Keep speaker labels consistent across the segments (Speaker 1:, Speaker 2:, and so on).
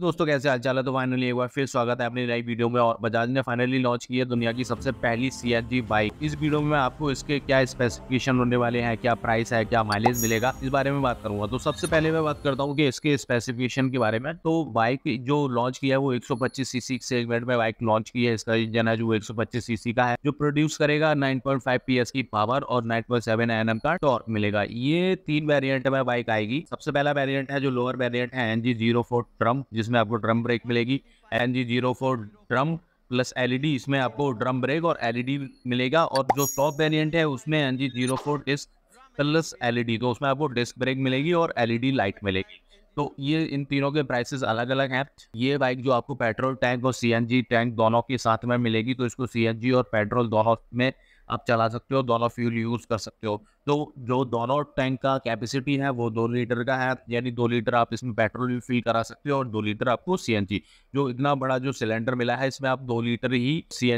Speaker 1: दोस्तों कैसे हाल चाल है तो फाइनली एक बार फिर स्वागत है अपनी नई वीडियो में और बजाज ने फाइनली लॉन्च की है दुनिया की सबसे पहली सी बाइक इस वीडियो में आपको इसके क्या स्पेसिफिकेशन होने वाले हैं क्या प्राइस है क्या माइलेज मिलेगा इस बारे में बात करूंगा तो सबसे पहले मैं बात करता हूँ कि इसके स्पेसिफिकेशन के बारे में तो बाइक जो लॉन्च किया है वो एक सीसी सेगमेंट में बाइक लॉन्च की है इसका इंजन है जो एक सीसी का है जो प्रोड्यूस करेगा नाइन पॉइंट की पावर और नाइन पॉइंट सेवन का टॉर्क मिलेगा ये तीन वेरियंट में बाइक आएगी सबसे पहला वेरियंट है जो लोअर वेरियंट है एनजी जीरो फोर ट्रम्प जिस इसमें आपको ड्रम ब्रेक मिलेगी N G zero four drum plus LED इसमें आपको ड्रम ब्रेक और एलईडी e मिलेगा और जो टॉप वेरिएंट है उसमें N G zero four disc plus LED तो उसमें आपको डिस्क ब्रेक मिलेगी और एलईडी लाइट e मिलेगी तो ये इन तीनों के प्राइसेस अलग अलग हैं ये बाइक जो आपको पेट्रोल टैंक और सीएनजी टैंक दोनों के साथ में मिलेगी तो इसको सीएनजी और पेट्रोल दोनों में आप चला सकते हो दोनों फ्यूल यूज़ कर सकते हो तो जो दोनों टैंक का कैपेसिटी है वो दो लीटर का है यानी दो लीटर आप इसमें पेट्रोल भी फिल करा सकते हो और दो लीटर आपको सी जो इतना बड़ा जो सिलेंडर मिला है इसमें आप दो लीटर ही सी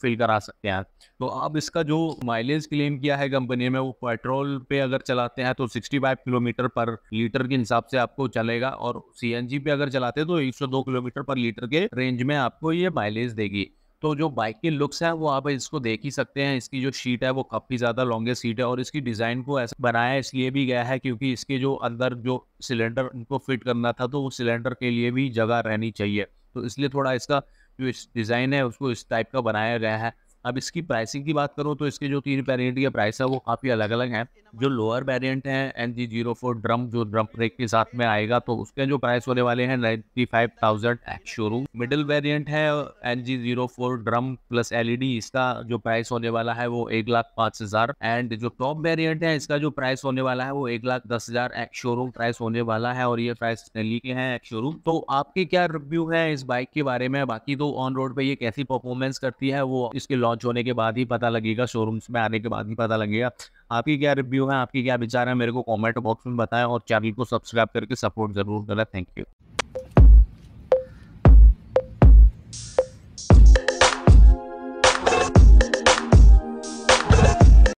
Speaker 1: फिल करा सकते हैं तो आप इसका जो माइलेज क्लेम किया है कंपनी में वो पेट्रोल पे अगर चलाते हैं तो सिक्सटी किलोमीटर पर लीटर के हिसाब से आपको चलेगा और सी पे अगर चलाते हैं तो एक किलोमीटर पर लीटर के रेंज में आपको ये माइलेज देगी तो जो बाइक की लुक्स है वो आप इसको देख ही सकते हैं इसकी जो सीट है वो काफ़ी ज़्यादा लॉन्गेस्ट सीट है और इसकी डिज़ाइन को ऐसा बनाया इसलिए भी गया है क्योंकि इसके जो अंदर जो सिलेंडर उनको फिट करना था तो वो सिलेंडर के लिए भी जगह रहनी चाहिए तो इसलिए थोड़ा इसका जो इस डिज़ाइन है उसको इस टाइप का बनाया गया है अब इसकी प्राइसिंग की बात करूँ तो इसके जो तीन वेरियंट के प्राइस है वो काफ़ी अलग अलग हैं जो लोअर वेरियंट है N G zero four drum जो ड्रम ब्रेक के साथ में आएगा तो उसके जो प्राइस होने वाले हैं ninety five thousand ex showroom middle variant है N G zero four drum plus LED इसका जो प्राइस होने वाला है वो एक लाख पाँच हज़ार एंड जो टॉप वेरियंट है इसका जो प्राइस होने वाला है वो एक लाख दस हज़ार एक्स शोरूम प्राइस होने वाला है और ये प्राइस दिल्ली के हैं एक्स शोरूम तो आपके क्या रिव्यू है इस बाइक के बारे में बाकी तो ऑन रोड पे ये कैसी परफॉर्मेंस करती है वो इसके लॉन्च लॉन्च होने के बाद ही पता लगेगा शोरूम्स में आने के बाद ही पता लगेगा आपकी क्या रिव्यू है आपकी क्या विचार है मेरे को कमेंट बॉक्स में बताएं और चैनल को सब्सक्राइब करके सपोर्ट जरूर करें थैंक यू